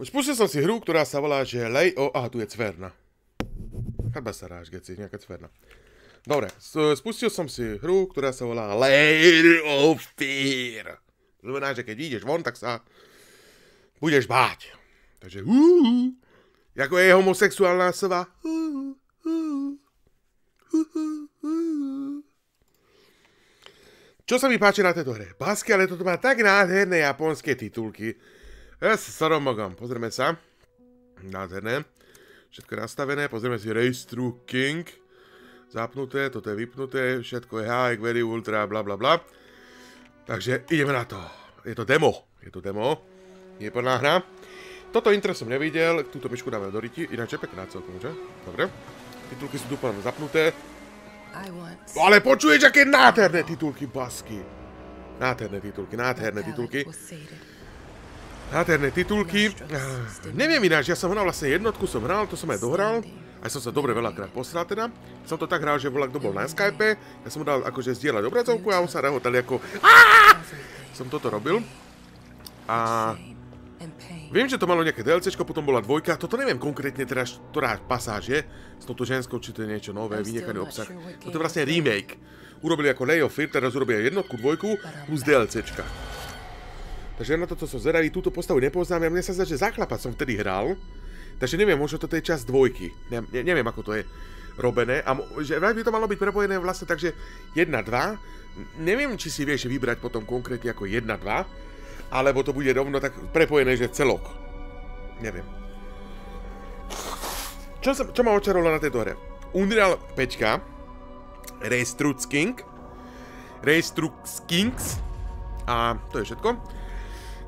Spustil som si hru, ktorá sa volá, že lej o... Aha, tu je cverna. Chaba sa ráš, geci, nejaká cverna. Dobre, spustil som si hru, ktorá sa volá Lady of Fear. Znamená, že keď ideš von, tak sa budeš báť. Takže uh, uh, ako je homosexuálna sova. Uh, uh, Čo sa mi páči na tejto hre? Basky, ale toto má tak nádherné japonské titulky. Ja s Saromagom, pozrieme sa. Nádherné. Všetko nastavené, pozrieme si Race Through King. Zapnuté, toto je vypnuté, všetko je high, very, ultra, bla bla bla. Takže ideme na to. Je to demo, je to demo, nie je plná hra. Toto intro som nevidel, túto myšku dáme do riti, ináč je pekná celkom, že? Dobre. Titulky sú dúfam zapnuté. Ale počuješ, aké nádherné titulky, basky. Nádherné titulky, nádherné titulky. Nádherné titulky. Neviem ináč, ja som hral vlastne jednotku, som hral, to som aj dohral. Aj som sa dobre veľakrát posral teda. Som to tak hral, že bola kto bol na Skype, ja som mu dal akože zdieľať obrazovku a on sa rehotal ako Aaah! Som toto robil. A Viem, že to malo nejaké DLCčko, potom bola dvojka, toto neviem konkrétne teraz, ktorá pasáž je, s touto ženskou, či to je niečo nové, vynikaný obsah. Toto no je vlastne remake. Urobili ako Lay of Fear, teraz urobia jednotku, dvojku, plus DLCčka. Takže ja na toto som zvedavý, túto postavu nepoznám, ja mne sa zdá, že za som vtedy hral. Takže neviem, možno toto je čas dvojky. Ne, ne, neviem, ako to je robené. A že by to malo byť prepojené vlastne takže 1-2. Neviem, či si vieš vybrať potom konkrétne ako 1-2, alebo to bude rovno tak prepojené, že celok. Neviem. Čo, sa, čo ma očarovalo na tejto hre? Unreal 5, Race Through King, Race Kings a to je všetko.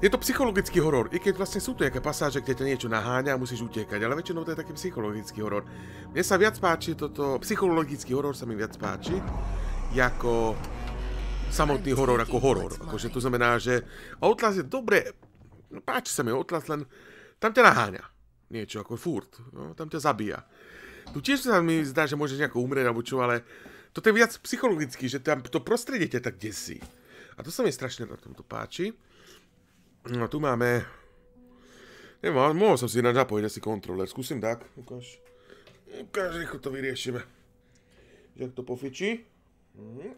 Je to psychologický horor, i keď vlastne sú tu nejaké pasáže, kde ťa niečo naháňa a musíš utekať, ale väčšinou to je taký psychologický horor. Mne sa viac páči toto, psychologický horor sa mi viac páči, ako samotný horor ako horor. Akože to znamená, že Outlast je dobre, no páči sa mi Outlast, len tam ťa naháňa niečo, ako furt, no, tam ťa zabíja. Tu tiež sa mi zdá, že môžeš nejako umrieť alebo čo, ale to je viac psychologicky, že tam to prostredie ťa tak desí. A to sa mi strašne na tomto páči. No tu máme... Nemám, mohol som si ináč napojiť asi kontroler. Skúsim tak, ukáž. Ukáž, rýchlo to vyriešime. Jak to pofičí. Mhm.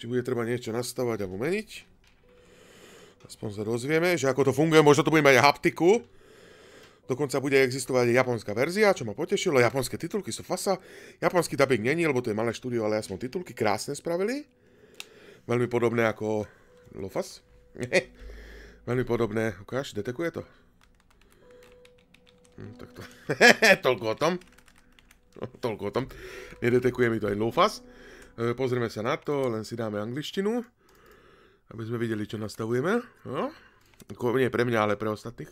Či bude treba niečo nastavať alebo meniť. Aspoň sa dozvieme, že ako to funguje. Možno to bude mať haptiku. Dokonca bude existovať japonská verzia, čo ma potešilo. Japonské titulky sú fasa. Japonský dubbing není, lebo to je malé štúdio, ale aspoň titulky krásne spravili. Veľmi podobné ako Lofas. Veľmi podobné. Ukáž, detekuje to? Hm, tak to... Toľko o tom. Toľko o tom. Nedetekuje mi to aj Nofas. E, pozrieme sa na to, len si dáme angličtinu. Aby sme videli, čo nastavujeme. No. Nie pre mňa, ale pre ostatných.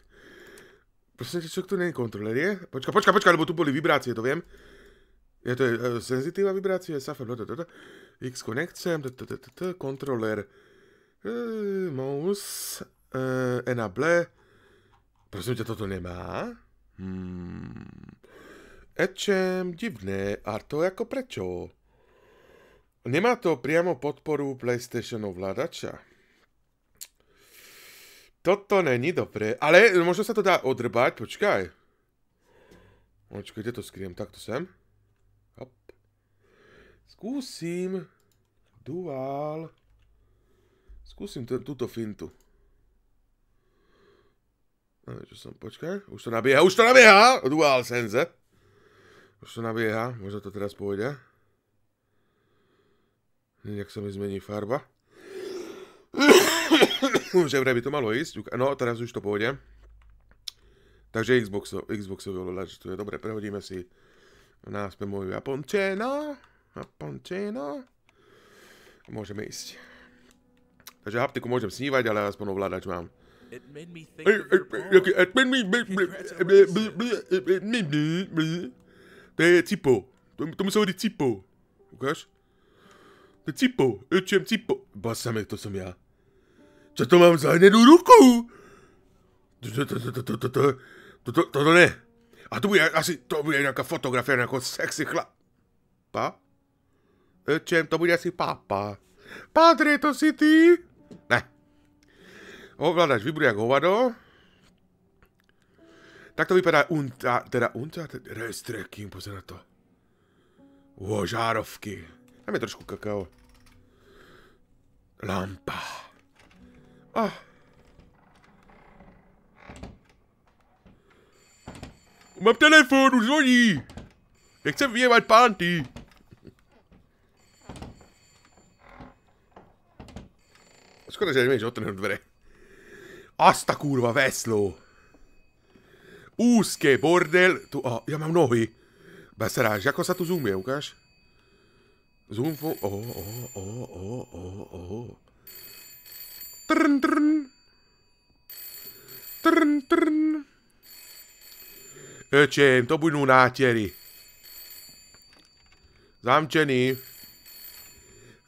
Prosím, čo tu nie je kontroler, je? Počka, počka, počka, lebo tu boli vibrácie, to viem. Je to je, senzitíva vibrácie, safer, no, X-ko nechcem, kontroler. E, mouse, e, enable. Prosím ťa, toto nemá? Hmm. Ečem, divné. A to ako prečo? Nemá to priamo podporu PlayStation vládača. Toto není dobré. Ale možno sa to dá odrbať, počkaj. Počkaj, kde to skriem? Takto sem. Hop. Skúsim. Dual. Skúsim t- túto fintu. Ale čo som, počkaj, už to nabieha, už to nabieha! Dual senze! Už to nabieha, možno to teraz pôjde. Nejak sa mi zmení farba. že vraj by to malo ísť. No, teraz už to pôjde. Takže Xboxo, Xboxový ovládač, to je dobre, prehodíme si náspäť moju Japončena. Japončena. Môžeme ísť. Takže haptiku môžem snívať, ale aspoň ovládač mám. To je cipo. Tomu sa hovorí cipo. Ukáž? To je cipo. Učujem cipo. Basame, to som ja. Čo to mám za hnedú ruku? Toto ne. A to bude asi, to bude nejaká fotografia nejakého sexy chlapa. Čem, to bude asi papa. Padre, to si ty? Ne. Ovládač vybude jak hovado. Tak to vypadá unta, teda unta, race tracking, pozor na to. Ó, žárovky. Tam je trošku kakao. Lampa. Oh. Mám telefon, už zvoní. Nechcem vyjevať pánty. Szkoda, że mi is ott a dvere. Azt a kurva veszló! Úszké bordel! Tu, a, ja mám nohy. Beseráš, ako sa tu zoomie, ukáž? Zoom fo... O, o, o, o, o, o. Trn, trn. Trn, trn. Öcsém, to budú nátěry. Zamčený.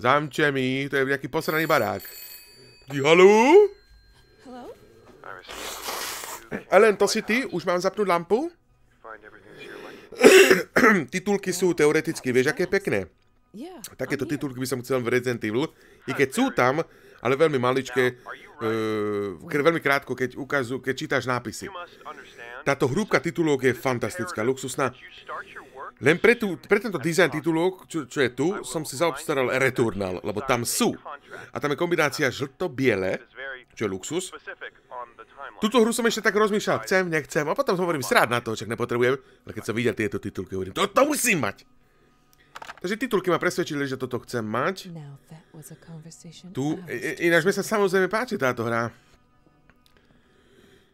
Zamčený, to je nejaký posraný barák. Haló? Ellen, to si ty? Už mám zapnúť lampu? titulky sú teoreticky, vieš, aké pekné. Takéto titulky by som chcel v Resident Evil. I keď sú tam, ale veľmi maličké, e, veľmi krátko, keď, ukazu, keď čítaš nápisy. Táto hrúbka titulok je fantastická, luxusná. Len pre, tú, pre tento dizajn titulok, čo, čo je tu, som si zaobstaral Returnal, lebo tam sú. A tam je kombinácia žlto-biele, čo je luxus. Tuto hru som ešte tak rozmýšľal, chcem, nechcem, a potom hovorím, srád na to, čak nepotrebujem. Ale keď som videl tieto titulky, hovorím, to, to musím mať. Takže titulky ma presvedčili, že toto chcem mať. Tu, ináč mi sa samozrejme páči táto hra.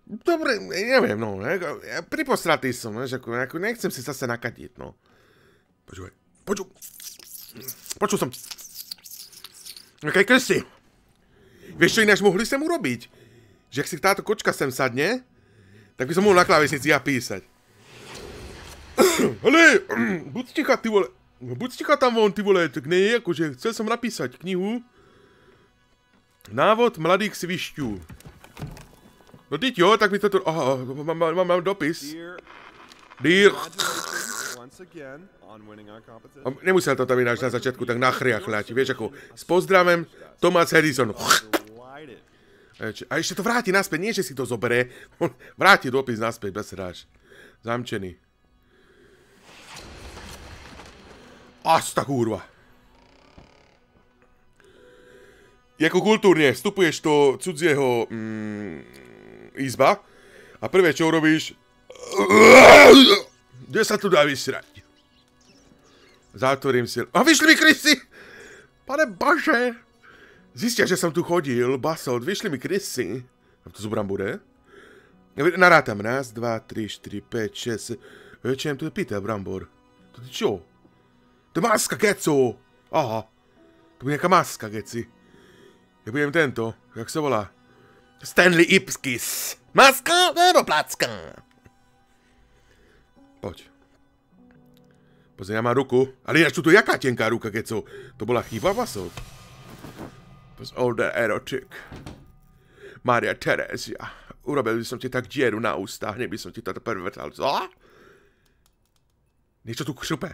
Dobre, neviem, no. Ja pripostratý som, vieš, ako, ako nechcem si zase nakadiť, no. Počúvaj. Poču... Počul som. Aké krsi. Vieš, čo ináč mohli sem urobiť? Že ak si táto kočka sem sadne, tak by som mohol na klávesnici ja písať. Hele, buď ticha, ty vole. No, buď ticha tam von, ty vole. Tak nie, akože chcel som napísať knihu. Návod mladých svišťů. No teď jo, tak mi to tu... Aha, mám, mám, mám dopis. Dear... nemusel to tam ináč na začiatku tak nachriach láti, vieš ako, s pozdravem Tomás Edison. A ešte to vráti naspäť, nie že si to zoberie, vráti dopis naspäť, bez dáš. Zamčený. Asta kurva. Jako kultúrne, vstupuješ do cudzieho... Mm, izba a prvé, čo urobíš... Kde sa tu dá vysrať? Zatvorím si... A vyšli mi krysy! Pane Baže! Zistia, že som tu chodil, basot, vyšli mi krysy. A to zubram bude? Narátam, raz, dva, tri, štyri, päť, šesť... Čo tu je pýta, Brambor? To je čo? To je maska, keco! Aha. To je nejaká maska, geci. Ja budem tento, jak sa volá? Stanley Ipskis. Maska nebo placka? Poď. Pozri, ja mám ruku. Ale ináč tu jaká tenká ruka, keď sú... To bola chyba vasov. To z older erotic. Maria Terézia. Urobil by som ti tak dieru na ústach, neby som ti to pervrtal. Co? Niečo tu kšupe.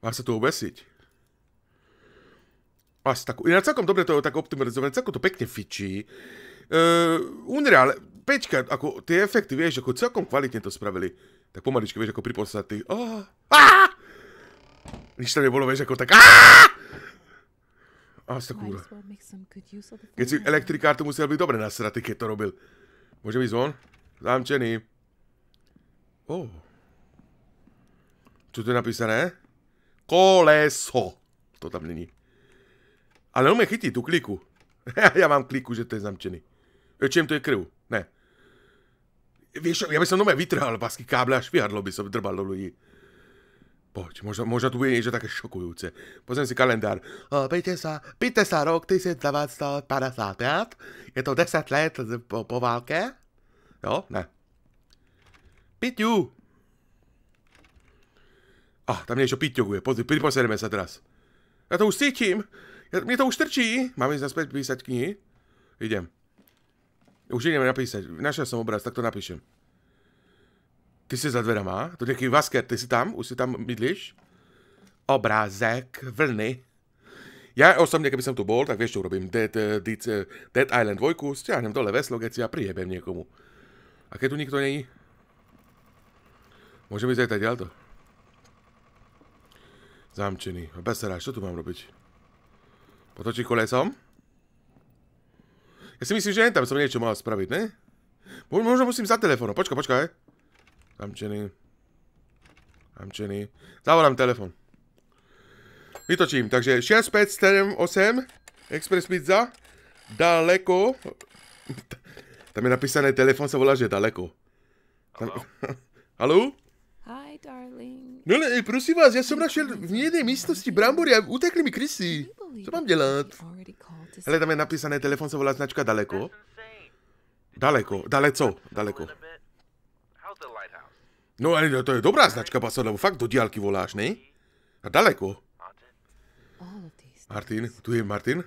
Má sa tu obesiť. Asi tak. Ja celkom dobre to je tak optimalizované, celkom to pekne fičí. Uh, Unreal, Peťka, ako tie efekty, vieš, ako celkom kvalitne to spravili. Tak pomaličky, vieš, ako pri podstatných. Oh. Ah! Nič to nebolo, vieš, ako tak. Ah! A sa Keď si elektrikár, to musel byť dobre nasratý, keď to robil. Môžem ísť von? Zamčený. Oh. Čo tu je napísané? Koleso. To tam není. Ale on me chytí tú kliku. ja mám kliku, že to je zamčený. E, Čiem to je krv? Ne. Vieš, ja by som doma vytrhal pásky káble a švihadlo by som drbal do ľudí. Poď, možno, možno tu bude niečo také šokujúce. Pozriem si kalendár. O, pýte sa, pýte sa rok 1955. Je to 10 let po, po válke? Jo, ne. Piťu! Ah, tam niečo piťoguje. Pozri, priposereme sa teraz. Ja to už cítim. Ja, mne to už trčí. Mám ísť naspäť písať knihy? Idem. Už idem napísať. Našiel som obraz, tak to napíšem. Ty si za dverama. To nejaký vasker, ty si tam? Už si tam bydlíš? Obrázek vlny. Ja osobne, keby som tu bol, tak vieš, čo urobím. Dead, eh, dead, eh, dead Island 2, stiahnem dole veslo, keď si ja priebem niekomu. A keď tu nikto není? Môžem ísť aj tak ďalto. Zamčený. Beseráš, čo tu mám robiť? Potočiť kolesom? Ja si myslím, že jen tam som niečo mal spraviť, ne? Možno musím za telefónom. Počkaj, počkaj. Zamčený. Zamčený. Zavolám telefon. Vytočím. Takže 6, 5, 7, 8. Express pizza. Daleko. Tam je napísané telefon, sa volá, že daleko. Tam... Halo? Hi, darling. No ale prosím vás, ja som našiel v jednej místnosti brambory a utekli mi krysy. Co mám dělat? Ale tam je napísané, telefon sa volá značka daleko. Daleko, daleko, daleko. No ale to je dobrá značka, Baso, lebo fakt do diálky voláš, ne? A daleko. Martin, tu je Martin.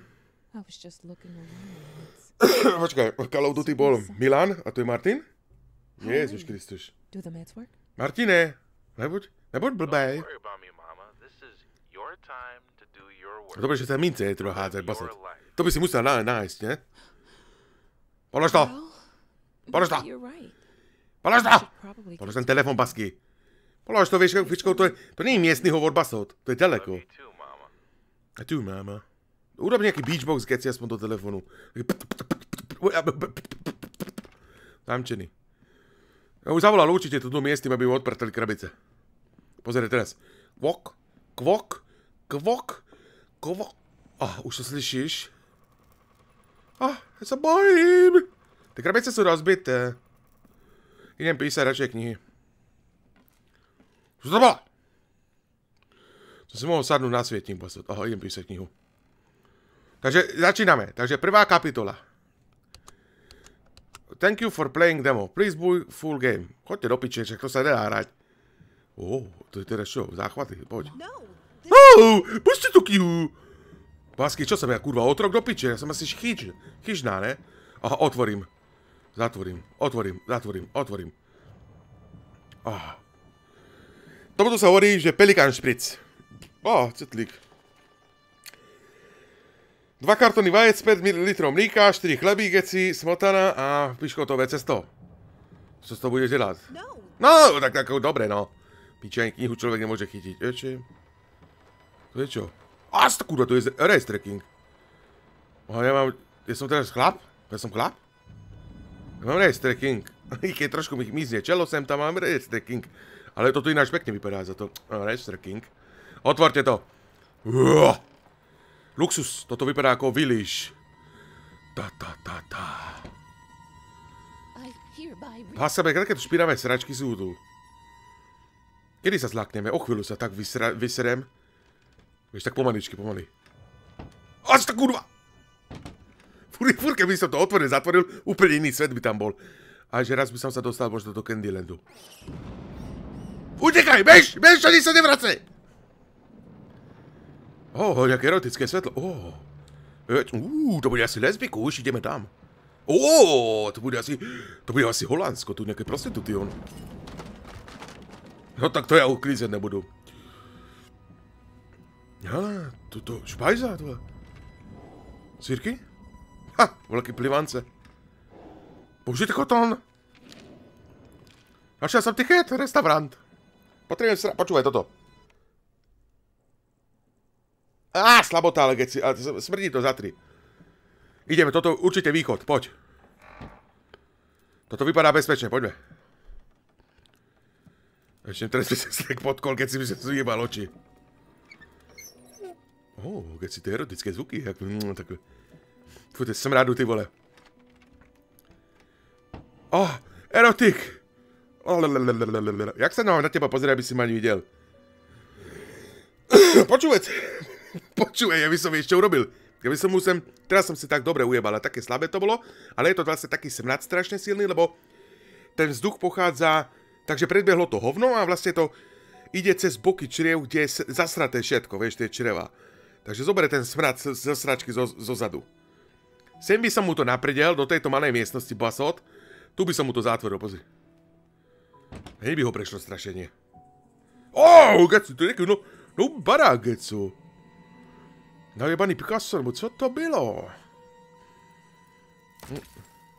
Počkaj, Call of Duty bol Milan a tu je Martin? Jezus Kristus. Martine, nebuď, nebuď blbej. Dobre, že sa mince je treba hádzať, basať. To by si musel ná- nájsť, ne? Polož to! Polož to! Polož to! Polož ten telefon, basky. Polož to, vieš, fičkou, to, je, to nie je miestny hovor basot, to je ďaleko. A tu, máma. Urob nejaký beachbox, keď si aspoň do telefónu. Tamčený. Ja mu zavolal určite tu miestnym, aby mu odprtali krabice. Pozrie teraz. Kvok, kvok, kvok, kvok. Ah, už to slyšíš? Ah, ja sa bojím. Tie krabice sú rozbité. Idem písať radšej knihy. Čo to bolo? Som si mohol sadnúť na svietník. Aha, idem písať knihu. Takže začíname. Takže prvá kapitola. Thank you for playing demo. Please buy full game. Choďte do piče, však to sa nedá hrať. Ó, oh, to je teraz čo? Záchvaty, poď. No, oh, pusti tú kihu! Pásky, čo som ja, kurva, otrok do piče? Ja som asi chyč, chyžná, ne? Aha, otvorím. Zatvorím, otvorím, zatvorím, otvorím. Ah. Tomuto sa hovorí, že pelikán špric. Ó, oh, citlík. Dva kartony vajec, 5 ml mlíka, 4 chlebí, geci, smotana a piškotové cesto. Co z toho bude dělat? No, no tak, tak dobre, no. Piče, ani knihu človek nemôže chytiť. Eče. To je čo? A kurva, to je race tracking. Aha, ja mám... Ja som teraz chlap? Ja som chlap? Ja mám race tracking. I keď trošku mi mizne čelo sem, tam mám race tracking. Ale toto ináč pekne vypadá za to. Race tracking. Otvorte to. Uah. Luxus, toto vypadá ako village. Tá, tá, tá, tá. Hásame, aké tu špinavé sračky sú tu. Kedy sa zlákneme? O chvíľu sa tak vyserem. Vieš, tak pomaličky, pomaly. Až tak kurva! Fúr, fúr, keby som to otvoril, zatvoril, úplne iný svet by tam bol. A že raz by som sa dostal možno do Candylandu. Utekaj, bež, bež, ani sa nevracej! Oh, jak erotické svetlo. O, Uú, to bude asi lesbiku, už ideme tam. Ó, to bude asi, to bude asi Holandsko, tu nejaké prostitúty on. No tak to ja uklízať nebudu. Ale, toto, špajza, tohle. Sírky? Ha, veľký plivance. Použite kotón. Našiel som ticket, restaurant. Potrebujem sa, počúvaj toto. Á, slabota, ale keď si... smrdí to za Ideme, toto určite východ, poď. Toto vypadá bezpečne, poďme. Ešte teraz si slek podkol, keď si mi sa zjebal oči. Ó, oh, keď si tie erotické zvuky, jak... Mm, tak... Fú, to som rádu, ty vole. Oh, erotik! Jak sa na teba pozrie, aby si ma nevidel? Počúvať! Počuje, ja by som ešte urobil. Ja by som mu teraz som si tak dobre ujebal, a také slabé to bolo, ale je to vlastne taký smrad strašne silný, lebo ten vzduch pochádza, takže predbehlo to hovno a vlastne to ide cez boky čriev, kde je zasraté všetko, vieš, tie čreva. Takže zoberie ten smrad zo sračky zo, zo zadu. Sem by som mu to napredel, do tejto malej miestnosti basot. Tu by som mu to zátvoril, pozri. Hej by ho prešlo strašenie. oh, gacu, to je nejaký, no, no bará, gacu. Dali Picasso, nebo co to bylo?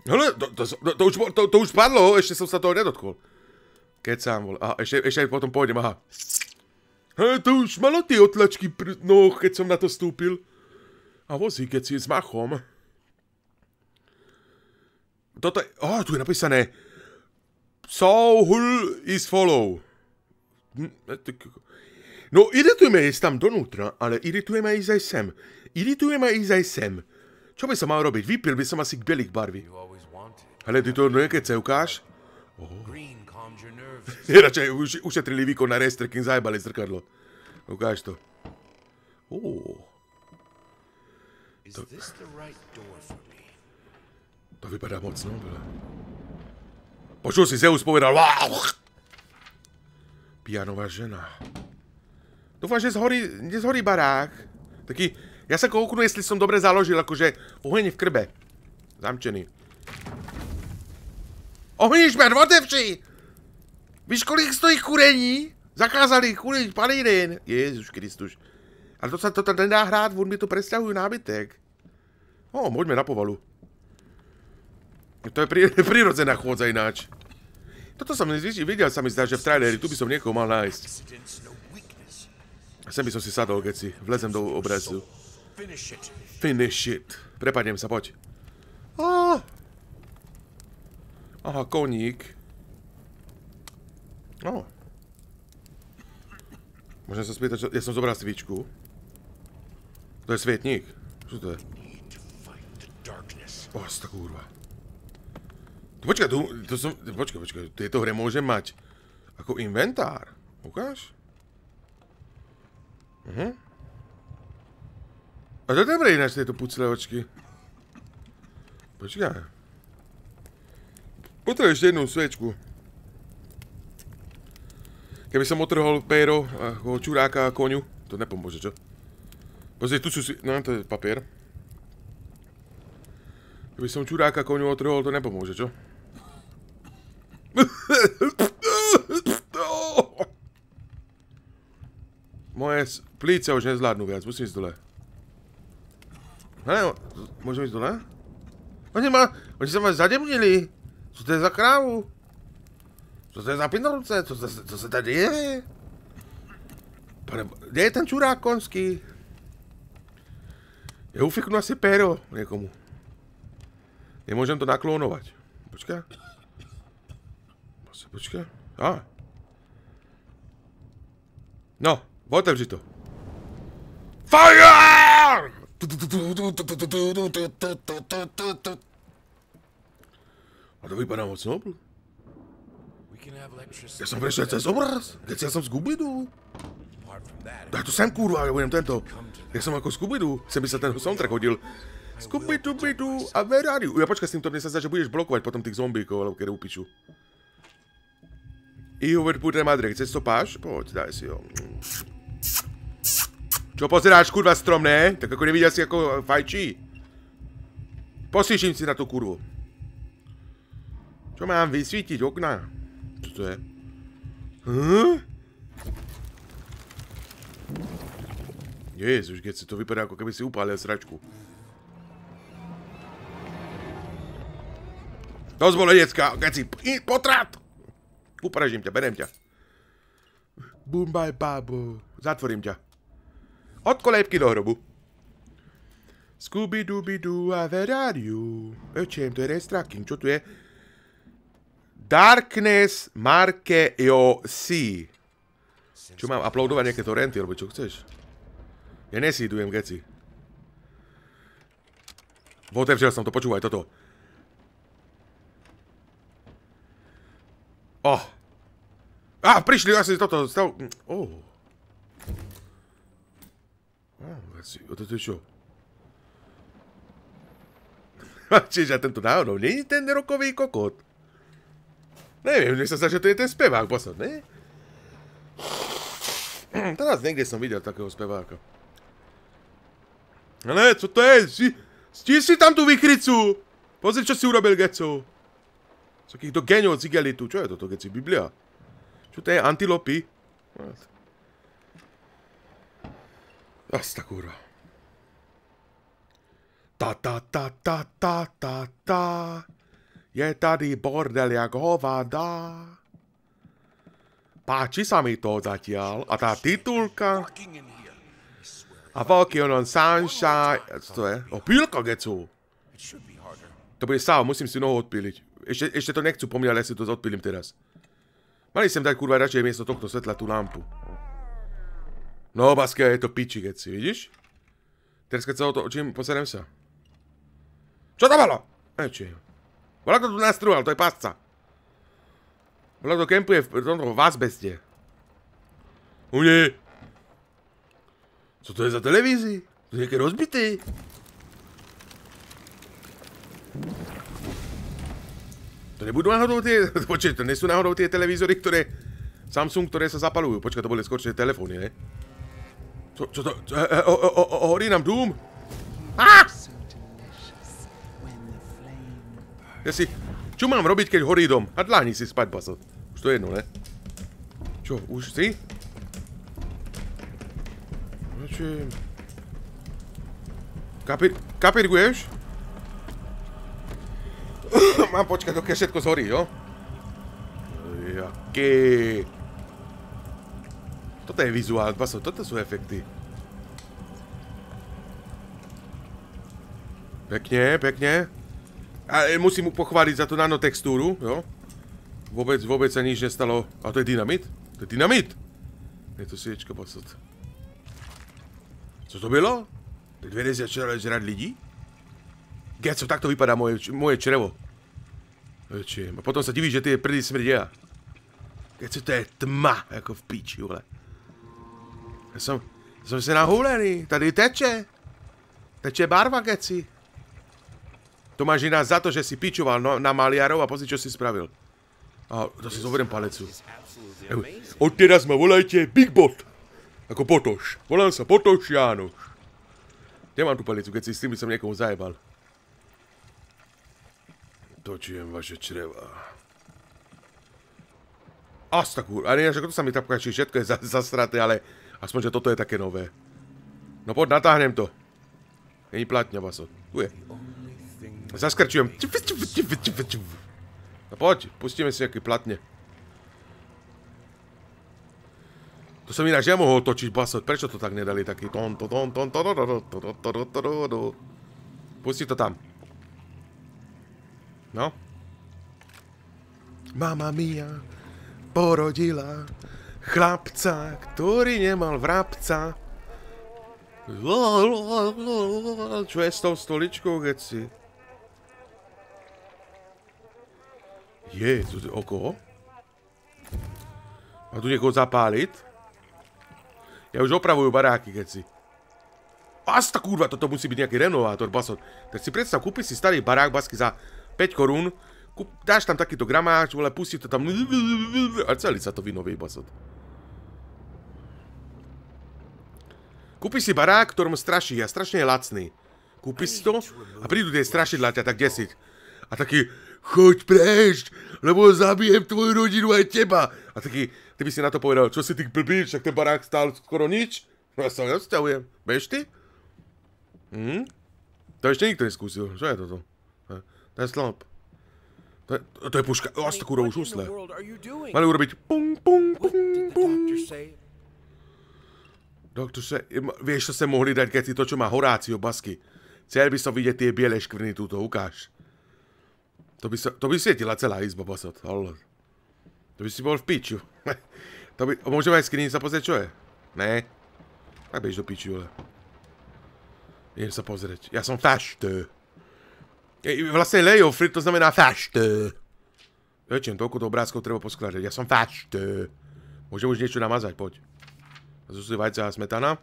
Hele, to, to, to, to, už, to, to už padlo, ešte som sa toho nedotkol. Kecám, vole. Aha, ešte, ešte aj potom pôjdem, aha. Hele, to už malo tie otlačky pr... no, keď som na to stúpil. A vozí, keď si s machom. Toto je... Oh, tu je napísané. So, is follow. Hm, No, irituje me, jest tam donutra, ale irituje ma i zaj sem. Irituje ma i zaj sem. Čo by som mal robiť? Vypil by som asi k bielých barvy. Hele, ty to nejaké no, cevkáš? Je radšej ušetrili výkon na rejstre, kým zajebali zrkadlo. Ukáž to. To vypadá moc, no? Počul si, Zeus povedal... Pianová žena. Pianová žena. Dúfam, že zhorí, nezhorí barák. Taký, ja sa kouknu, jestli som dobre založil, akože oheň v krbe. Zamčený. Ohnižmer, otevři! Víš, kolik stojí kurení? Zakázali kureť palíren. Ježiš Kristus. Ale to sa to nedá hrát, von mi to presťahujú nábytek. O, poďme na povalu. To je prí, prírodzená chôdza ináč. Toto som nezvyšil, videl sa mi zdá, že v traileri, tu by som niekoho mal nájsť. Sem by som si sadol, keď si vlezem do obrazu. Finish it. Prepadnem sa, poď. Ah. Aha, koník. No. Oh. Môžem sa spýtať, čo... ja som zobral svičku. To je svietník. Čo to je? Osta kurva. Počkaj, tu, to som, počkaj, počkaj, tieto hre môžem mať ako inventár. Ukáž? Aha. A to je dobré ináč tieto pucľavočky. Počkaj. Potrebujem ešte jednu sviečku. Keby som otrhol péro a čuráka a koniu, to nepomôže, čo? Pozri, tu sú si... No, to je papier. Keby som čuráka koniu otrhol, to nepomôže, čo? Moje plíce už nezvládnu viac, musím ísť dole. Ne, môžem ísť dole? Oni ma, oni sa ma zademnili. Co to je za krávu? Co to je za pinorúce? Co, to, co sa tady je? Pane, kde je ten čurák konský? Ja ufiknu asi péro niekomu. Nemôžem to naklónovať. Počka. Počka. Á. No. Otevři to. FIRE! A to vypadá moc nobl. Ja som prešiel cez obraz, keď ja som z Gubidu. Daj to sem kurva, ja budem tento. Ja som ako z Gubidu, sem by sa ten soundtrack hodil. Skubidu, bidu a veráriu. Ja počkaj s týmto, mne sa zdá, že budeš blokovať potom tých zombíkov, alebo keď upiču. I hovor putre madre, chceš to páš? Poď, daj si ho. Čo pozeráš, kurva, strom, ne? Tak ako nevidia si, ako fajčí? Posíšim si na tú kurvu. Čo mám vysvítiť? Okna? Čo to je? Hm? Jezus, keď si to vypadá, ako keby si upálil sračku. To bolo, decka, keď si... Potrat! Upražím ťa, berem ťa. Bumbaj, bábo. Zatvorím ťa. Od kolébky do hrobu. scooby dooby doo a where are you? Očiem, e, to je race Čo tu je? Darkness Markeo C. Čo mám uploadovať nejaké torenty, alebo čo chceš? Ja nesídujem geci. Otevřel som to, počúvaj toto. Oh. A, ah, prišli asi toto. Stav... Oh. Let's see. O, toto je čo? Čiže tento náhodou není ten rokový kokot. Neviem, mne sa zdá, že to je ten spevák posledný. Teraz niekde som videl takého speváka. Ale co to je? Stisni tam tú vykricu! Pozri, čo si urobil, Geco. Co kýchto genio cigelitu. Čo je toto, Geci? Biblia? Čo to je? Antilopy? What? No, Asta kurwa. Ta ta ta ta ta ta ta. Je tady bordel jak hovada. Páči sa mi to zatiaľ. A tá titulka. A veľký onon sunshine. Co to je? Opílka, gecu. To bude sám, musím si nohu odpíliť. Ešte, ešte to nechcú po mňa, ale ja si to odpílim teraz. Mali sem dať kurva radšej miesto tohto svetla tú lampu. No, Baska, je to piči, keď si, vidíš? Teraz keď sa o to očím, posadem sa. Čo to malo! Eči. Bola to tu nastruhal, to je pasca. Bola to kempuje v tomto v azbeste. U Co to je za televízii? To je nejaké rozbité. To nebudú náhodou tie... Počkej, to nesú náhodou tie televízory, ktoré... Samsung, ktoré sa zapalujú. Počkaj, to boli skôr telefóny, ne? Co, co to? Co, e, e, o, o, o, horí nám dům? Ah! Ja si... Čo mám robiť, keď horí dom? A dláni si spať, Basil. Už to je jedno, ne? Čo, už si? Znači... Kapir... Kapirguješ? mám počkať, dokiaľ všetko zhorí, jo? Jaké... Toto je vizuál, pasov, toto sú efekty. Pekne, pekne. A e, musím mu pochváliť za tú nanotextúru, jo? Vôbec, vôbec sa nič nestalo. A to je dynamit? To je dynamit! Je to sviečka, pasot. Co to bylo? Ty dvere začali žrať lidí? Geco, takto vypadá moje, moje črevo. Čím. A potom sa diví, že tie prdy smrdia. Geco, to je tma, ako v píči, vole. Jsem, jsem si nahulený, tady teče. Teče barva, keci. Tomáš iná za to, že si pičoval no, na maliarov a pozri, čo si spravil. A to si zoberiem palecu. Odteraz ma volajte Big Bot. Ako Potoš. Volám sa Potoš Jánoš. Kde mám tú palicu, keď si s tým by som niekoho zajebal? Točím vaše čreva. Asta kur, ale ja, že to sa mi tapka, či všetko je zasraté, ale Aspoň, že toto je také nové. No poď, natáhnem to. Není platňa, baso. Tu je. Zaskrčujem. No poď, pustíme si nejaké platne. To som ináč ja mohol točiť baso. Prečo to tak nedali taký Pusti to tam. No. Mama mia porodila chlapca, ktorý nemal vrabca. Čo je s tou stoličkou, keď si? Je, to je oko? Má tu niekoho zapáliť? Ja už opravujú baráky, keď si. Basta kurva, toto musí byť nejaký renovátor, basot Tak si predstav, kúpiš si starý barák basky za 5 korún, kúp, dáš tam takýto gramáč, vole, pustí to tam a celý sa to vynoví, basot Kúpi si barák, ktorom straší a strašne je lacný. Kúpi si to a prídu tie strašidlá ťa tak desiť. A taký, choď preč, lebo zabijem tvoju rodinu aj teba. A taký, ty by si na to povedal, čo si ty blbý, však ten barák stál skoro nič. No ja sa nevzťahujem. Vieš ty? Hm? To ešte nikto neskúsil. Čo je toto? To je slop. To je, to je puška. O, oh, kurou už usle. Mali urobiť pum, pum, pum, pum. Doktorše, vieš, čo sa mohli dať, keď si to, čo má Horácio Basky. Chcel by som vidieť tie biele škvrny túto, ukáž. To by, sa, to by svietila celá izba, Basot. To by si bol v piču. to by, môžeme aj skrini sa pozrieť, čo je? Ne. Tak bež do piču, ale. Idem sa pozrieť. Ja som fašt. Vlastne layoff free, to znamená fašt. Väčšin, toľko do obrázkov treba poskladať. Ja som fašt. Môžem už niečo namazať, poď. Zúsli vajca a smetana.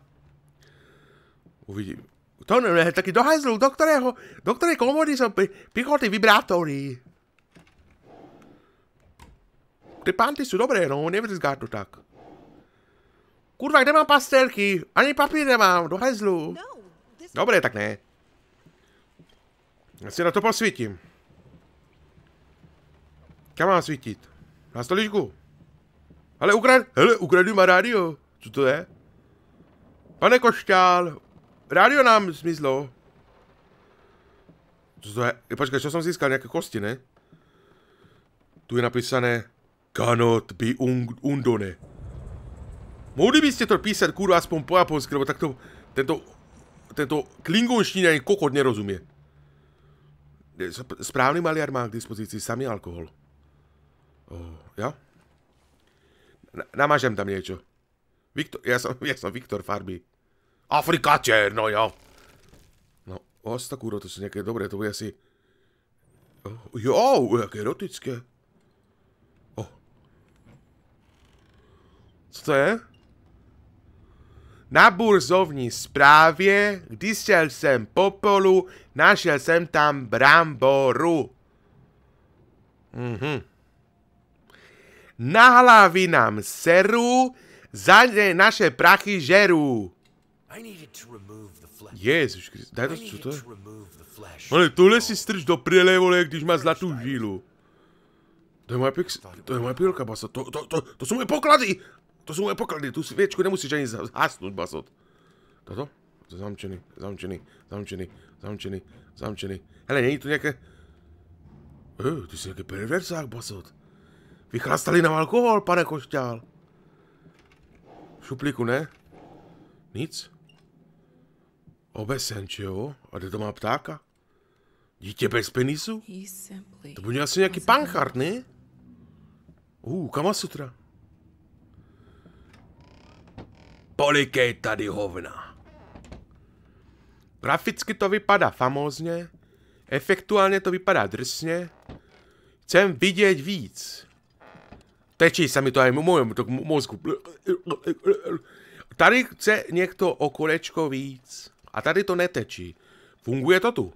Uvidím. To je taký dohajzlu, do ktorého, do ktorej komory som pichol tie vibrátory. Tie panty sú dobré, no, nevrzgá to tak. Kurva, kde mám pastelky? Ani papír nemám, do hajzlu. No, Dobre, tak ne. Ja si na to posvítím. Kam mám svítit? Na stoličku. Ale ukrad... Hele, ukradu má rádio. Co to je? Pane Košťál, rádio nám zmizlo. Co to je? Počkaj, čo som získal? Nejaké kosti, ne? Tu je napísané Cannot by undone. Mohli by ste to písať, kurva, aspoň po japonsky, lebo takto tento, tento klingonštine ani kokot nerozumie. Správny maliar má k dispozícii samý alkohol. Oh, jo? N namažem tam niečo. Viktor, ja som, ja som Viktor Farby. Afrika no jo. No, osta kurva, to sú nejaké dobré, to bude asi... Jo, aké erotické. Oh. Co to je? Na burzovní správě, když sem popolu, našel sem tam bramboru. Mhm. Na hlavy nám seru, za ne naše prachy žerú. Ježiš, daj to, čo to je? Ale tohle si strč do prdele, vole, když má zlatú žílu. To je moja pix, to je moja pilka, Basot. To, to, to, to sú moje poklady! To sú moje poklady, tu sviečku nemusíš ani zhasnúť, Basot. Toto? To zamčený, zamčený, zamčený, zamčený, zamčený. Hele, není tu nejaké... E, eh, ty si nejaký perversák, Basot. Vychlastali nám alkohol, pane Košťál šuplíku, ne? Nic? Obesen, či jo? A kde to má ptáka? Dítě bez penisu? To bude asi nějaký panchard, ne? Uh, Kamasutra. Polikej tady hovna. Graficky to vypadá famózně, efektuálně to vypadá drsně. Chcem vidět víc. Tečí sa mi to aj v mojom mozgu. Tady chce niekto o kolečko víc. A tady to netečí. Funguje to tu?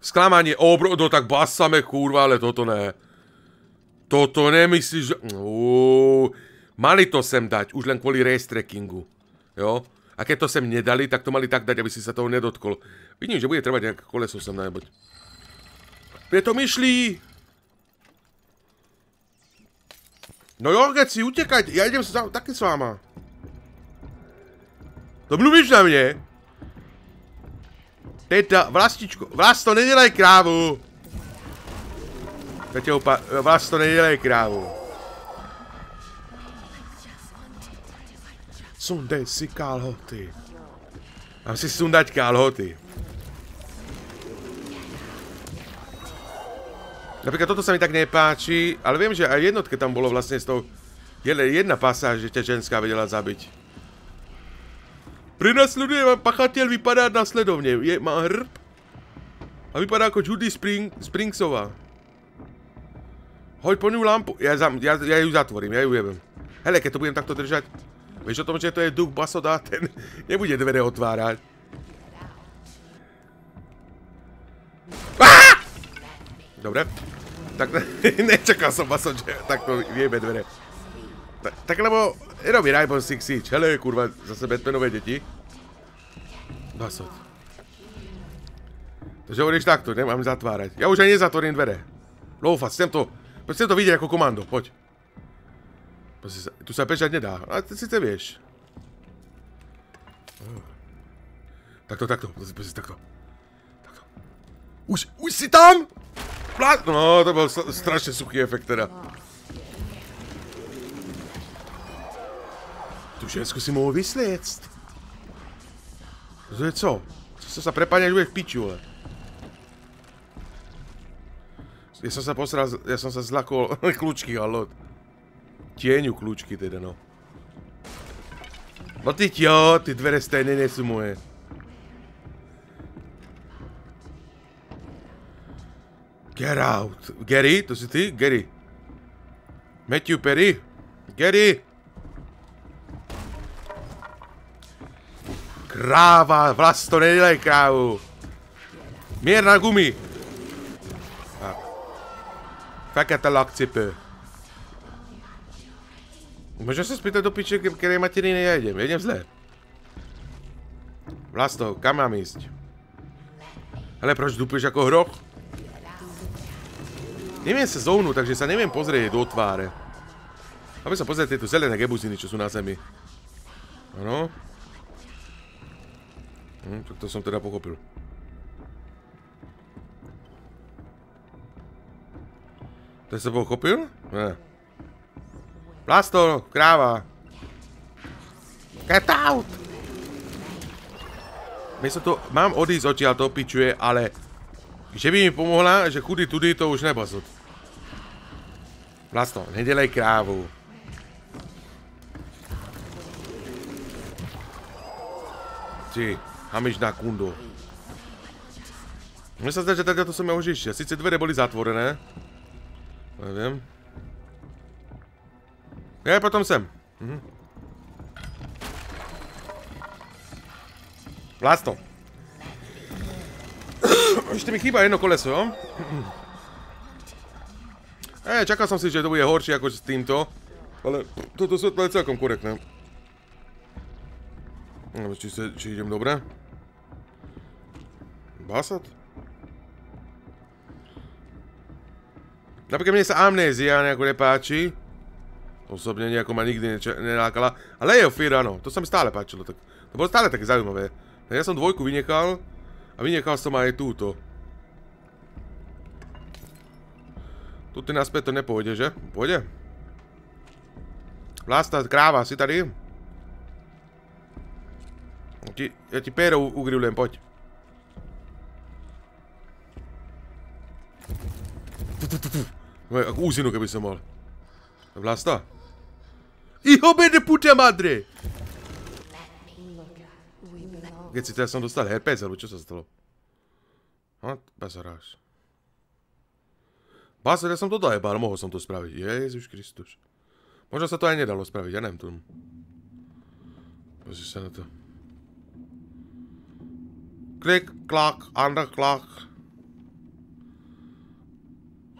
Sklamanie, obro, no tak basame, kurva, ale toto ne. Toto nemyslíš, že... Uú, mali to sem dať, už len kvôli race Jo? A keď to sem nedali, tak to mali tak dať, aby si sa toho nedotkol. Vidím, že bude trvať nejak koleso sem najbať. to myšlí... No jo, geci, utekajte, ja idem sa, také s váma. To mluvíš na mne? Teta, vlastičko, vlasto, nedelaj krávu. Tete, opa, vlasto, nedelaj krávu. Sundej si kalhoty. Mám si sundať kalhoty. Napríklad toto sa mi tak nepáči, ale viem, že aj jednotke tam bolo vlastne s tou... Jedna pasáž, že ťa ženská vedela zabiť. Prenasleduje vám pachateľ, vypadá nasledovne. Je, má hrb a vypadá ako Judy Spring, Springsová. Hoď po ňu lampu. Ja, zam, ja, ja ju zatvorím, ja ju jebem. Hele, keď to budem takto držať, vieš o tom, že to je duch basoda ten nebude dvere otvárať. Dobre. Tak nečakal som vás, že takto vieme dvere. Tak, tak lebo robí Rainbow Six Siege. Hele, kurva, zase Batmanové deti. Basot. Takže hovoríš takto, nemám zatvárať. Ja už aj nezatvorím dvere. Loufa, chcem to, chcem to vidieť ako komando, poď. Sa, tu sa pečať nedá, ale ty síce vieš. Takto, takto, takto. Už, už si tam? No, to bol strašne suchý efekt teda. Tu žensku si mohol vysliecť. To je co? Co sa sa prepáňať bude v piču, ale. Ja som sa posral, ja som sa zlakol kľúčky, ale... Tieňu kľúčky teda, no. No ty tjo, ty dvere stejné nie sú moje. Get out. Gary, to si ty? Gary. Matthew Perry? Gary! Kráva, vlasto, nedělej krávu. Mír na gumy. A. Fekete lakcipő. Možno sa spýtať do piče, ktorej materiny ja idem. zle. Vlasto, kam mám ísť? Ale proč dupíš ako hroch? Neviem sa zohnúť, takže sa neviem pozrieť do tváre. Máme sa pozrieť tieto zelené gebuziny, čo sú na zemi. Áno. Hm, tak to som teda pochopil. To sa pochopil? Ne. Plasto, kráva. Get out! Miesto to, mám odísť odtiaľ, to pičuje, ale... Že by mi pomohla, že chudy tudy, to už nebazot. Vlastno, nedelej krávu. Ty, hamižná kundo. Mne sa zdá, že teda to som ja už išiel. Sice dvere boli zatvorené. Neviem. Ja potom sem. Mhm. Vlastno. Ešte mi chýba jedno koleso, jo? E, čakal som si, že to bude horšie ako s týmto. Ale toto svetlo je celkom korektné. Či, sa, či idem dobre? Basat? Napríklad mne sa amnézia nejako nepáči. Osobne nejako ma nikdy nelákala. Ale je Fear, áno, to sa mi stále páčilo. Tak, to bolo stále také zaujímavé. Ja som dvojku vynechal a vynechal som aj túto. Tu ty naspäť to nepôjde, že? Pôjde? Vlasta, kráva, si tady? Ti, ja ti péro ugrivľujem, poď. Ako úzinu, keby som mal. Vlasta? Iho bede puta madre! Keď si teraz som dostal herpes, alebo čo sa stalo? No, bezaráš. Páser, ja som to dojebal, mohol som to spraviť. Jezus Kristus. Možno sa to aj nedalo spraviť, ja neviem tomu. Pozri sa na to. Klik, klak, underklak.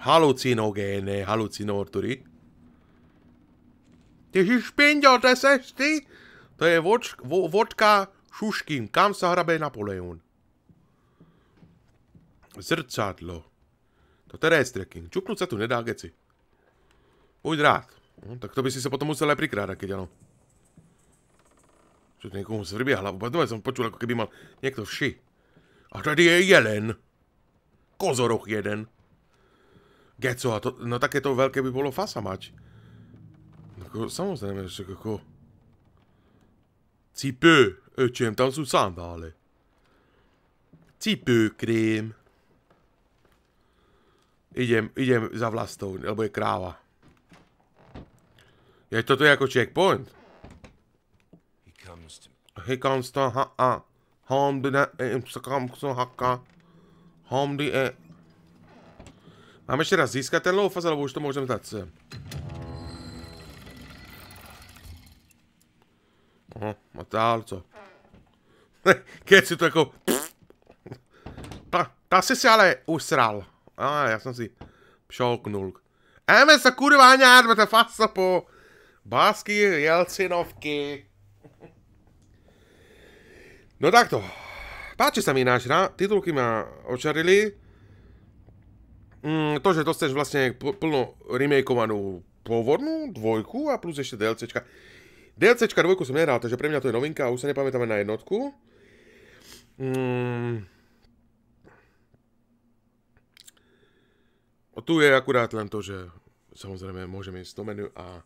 Halucinogéne, halucinótory. Ježiš, pindel, to seš ty? To je voč, vodka šuškým. Kam sa hrabe Napoleon? Zrcadlo. To terrain trekking. Čupnúť sa tu nedá, geci. Buď rád. No, tak to by si sa potom musel aj prikrádať, keď áno. Čo to niekomu zvrbia hlavu? Dobre som počul, ako keby mal niekto vši. A tady je jelen. Kozoroch jeden. Geco, a to, no takéto veľké by bolo fasa mať. Ako, samozrejme, že ako... Cipy, čem tam sú sandále. Cipy krém. Idem, idem za vlastou, lebo je kráva. Je toto je ako checkpoint. He comes to, He comes to ha a. Home the comes to eh, haka. Home the e. Mám ešte raz získať ten loafas, alebo už to môžem dať sem. Aha, a tá, co? Keď si to ako... Tá, tá si si ale usral. Á, ja som si šolknul. Eme sa kurva ňárme, to fasa po básky Jelcinovky. No takto. Páči sa mi náš hra, titulky ma očarili. Mm, to, že dostaneš vlastne plno remakeovanú pôvodnú dvojku a plus ešte DLCčka. DLCčka dvojku som nehral, takže pre mňa to je novinka a už sa nepamätáme na jednotku. Mm, Tu je akurát len to, že samozrejme môžeme ísť do menu a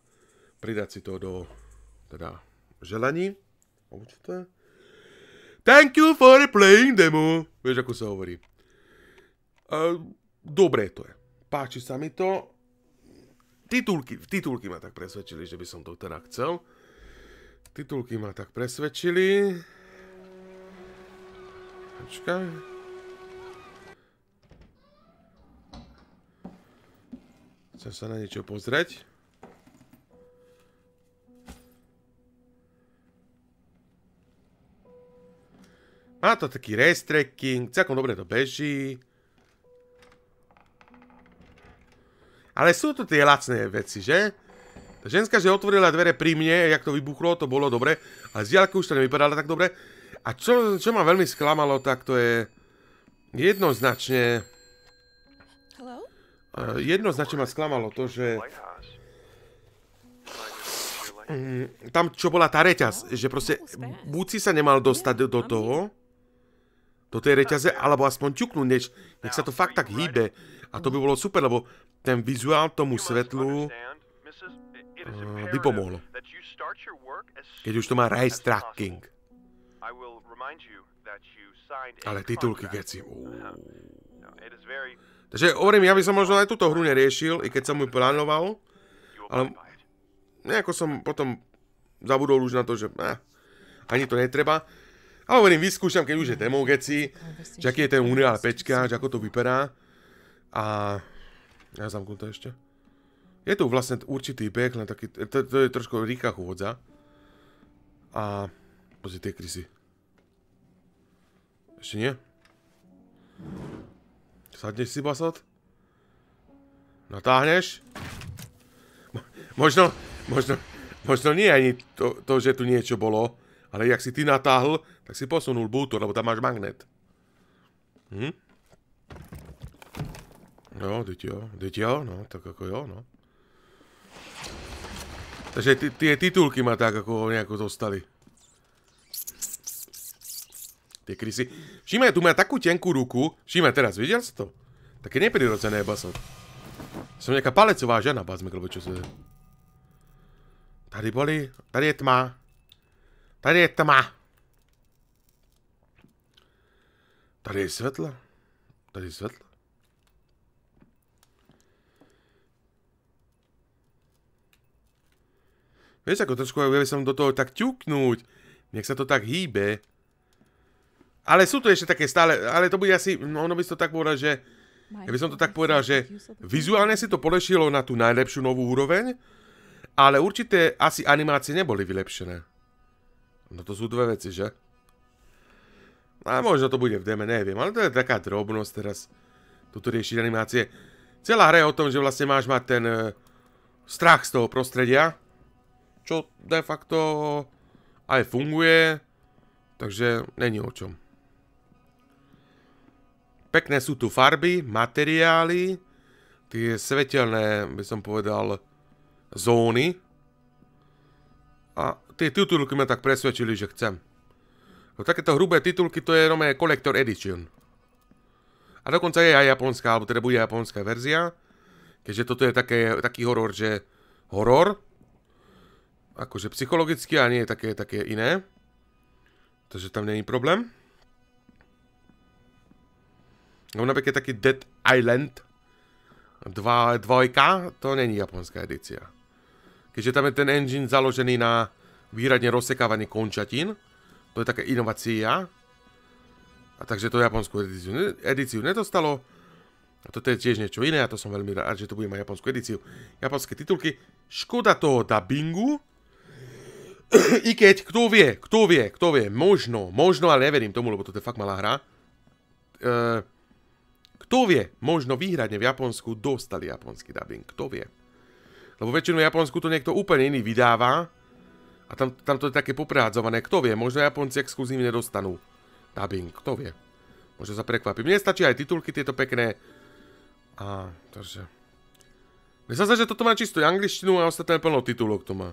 pridať si to do teda želaní. Alebo Thank you for playing demo. Vieš, ako sa hovorí. Uh, dobre to je. Páči sa mi to. Titulky, titulky ma tak presvedčili, že by som to teda chcel. Titulky ma tak presvedčili. Počkaj. Chcem sa na niečo pozrieť. Má to taký race tracking, celkom dobre to beží. Ale sú tu tie lacné veci, že? Tá ženská, že otvorila dvere pri mne, jak to vybuchlo, to bolo dobre. Ale z diaľky už to nevypadalo tak dobre. A čo, čo ma veľmi sklamalo, tak to je jednoznačne... Eh, jednoznačne ma sklamalo to, že mm, tam, čo bola tá reťaz, že proste buď si sa nemal dostať do toho, do tej reťaze, alebo aspoň ťuknúť, než, nech sa to fakt tak hýbe. A to by bolo super, lebo ten vizuál tomu svetlu uh, by pomohlo. Keď už to má Race Tracking. Ale titulky, keď si... Uh. Takže hovorím, ja by som možno aj túto hru neriešil, i keď som ju plánoval, ale nejako som potom zabudol už na to, že eh, ani to netreba. Ale hovorím, vyskúšam, keď už je demo geci, že aký je ten Unreal 5, že ako to vyperá. A ja zamknu to ešte. Je tu vlastne určitý bek, len taký, to, to je trošku rýchla chôdza. A pozri tie krysy. Ešte nie? Sadneš si, Basot? Natáhneš? možno, možno, možno nie ani to, to, že tu niečo bolo, ale jak si ty natáhl, tak si posunul bútor, lebo tam máš magnet. Hm? No, jo, deť jo, deť jo, no, tak ako jo, no. Takže tie titulky ma tak ako nejako zostali tie krysy. Šime, tu má takú tenkú ruku. Šime, teraz videl si to? Také neprirodzené, baso. Som nejaká palecová žena, bazmek, lebo čo sa... Tady boli... Tady je tma. Tady je tma. Tady je svetlo. Tady je svetlo. Vieš, ako trošku, ja by som do toho tak ťuknúť. Nech sa to tak hýbe. Ale sú tu ešte také stále, ale to bude asi, no, ono by to tak povedal, že ja by som to tak povedal, že vizuálne si to polešilo na tú najlepšiu novú úroveň, ale určité asi animácie neboli vylepšené. No to sú dve veci, že? A možno to bude v deme, neviem, ale to je taká drobnosť teraz. Tuto riešiť animácie. Celá hra je o tom, že vlastne máš mať ten e, strach z toho prostredia, čo de facto aj funguje, takže není o čom. Pekné sú tu farby, materiály, tie svetelné, by som povedal, zóny. A tie titulky ma tak presvedčili, že chcem. No, takéto hrubé titulky to je nové Collector Edition. A dokonca je aj japonská, alebo teda bude japonská verzia. Keďže toto je také, taký horor, že horor, akože psychologicky a nie je také, také iné. Takže tam není problém. Napríklad taký Dead Island 2, dvojka, to není japonská edícia. Keďže tam je ten engine založený na výradne rozsekávaní končatín, to je taká inovácia, a takže to japonskú edíciu, edíciu nedostalo, a toto je tiež niečo iné a to som veľmi rád, že to bude mať japonskú edíciu. Japonské titulky. Škoda toho dubbingu. I keď, kto vie, kto vie, kto vie, možno, možno, ale neverím tomu, lebo toto je fakt malá hra. Ehm kto vie, možno výhradne v Japonsku dostali japonský dubbing, kto vie. Lebo väčšinu v Japonsku to niekto úplne iný vydáva a tam, tam to je také poprádzované, kto vie, možno Japonci exkluzívne dostanú dubbing, kto vie. Možno sa prekvapím. Mne stačí aj titulky tieto pekné. A, takže... Mne sa zdá, že toto má čisto angličtinu a ostatné plno titulok to má.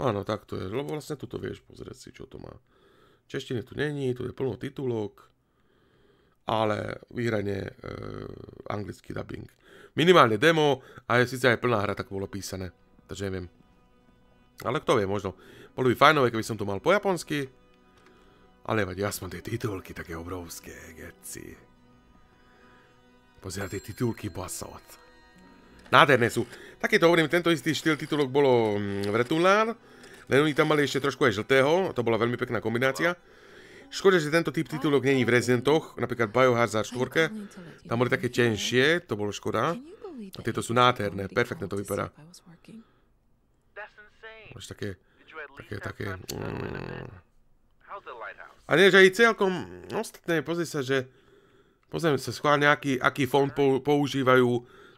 Áno, tak to je, lebo vlastne tuto vieš pozrieť si, čo to má. Češtiny tu není, tu je plno titulok ale výhrane e, anglický dubbing. Minimálne demo a je síce aj plná hra, tak bolo písané. Takže neviem. Ale kto vie, možno. Bolo by fajnové, keby som to mal po japonsky. Ale nevadí, aspoň tie titulky také obrovské, geci. Pozeraj tie titulky, basot. Nádherné sú. Takéto hovorím, tento istý štýl titulok bolo mm, v Returnal. Len oni tam mali ešte trošku aj žltého, to bola veľmi pekná kombinácia. Škoda, že tento typ titulok není v residentoch, napríklad Biohazard 4, tam boli také tenšie, to bolo škoda. A tieto sú nádherné, perfektne to vypadá. Máš také, také, také... Mm. A nie, že aj celkom ostatné, pozri sa, že pozrieme sa schválne, aký, aký fond používajú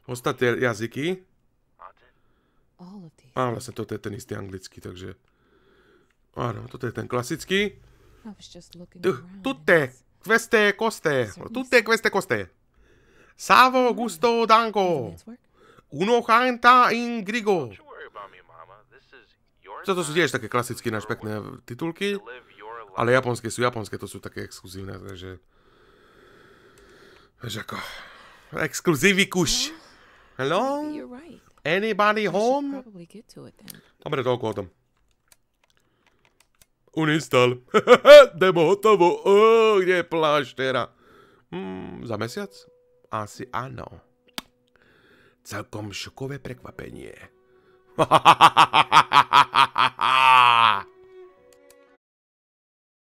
ostatné jazyky. A vlastne toto je ten istý anglický, takže... Áno, toto je ten klasický. Tutte queste coste, tutte queste coste. Savo gusto dango. 1,50 in grigo. Toto sú tiež také klasické náš pekné titulky, ale japonské sú japonské, to sú také exkluzívne, takže... Vieš ako... Exkluzivikuš. Hello? Anybody home? Dobre, toľko o tom. Uninstall. Demo hotovo. Oh, kde je pláž teda? Hmm, za mesiac? Asi áno. Celkom šokové prekvapenie.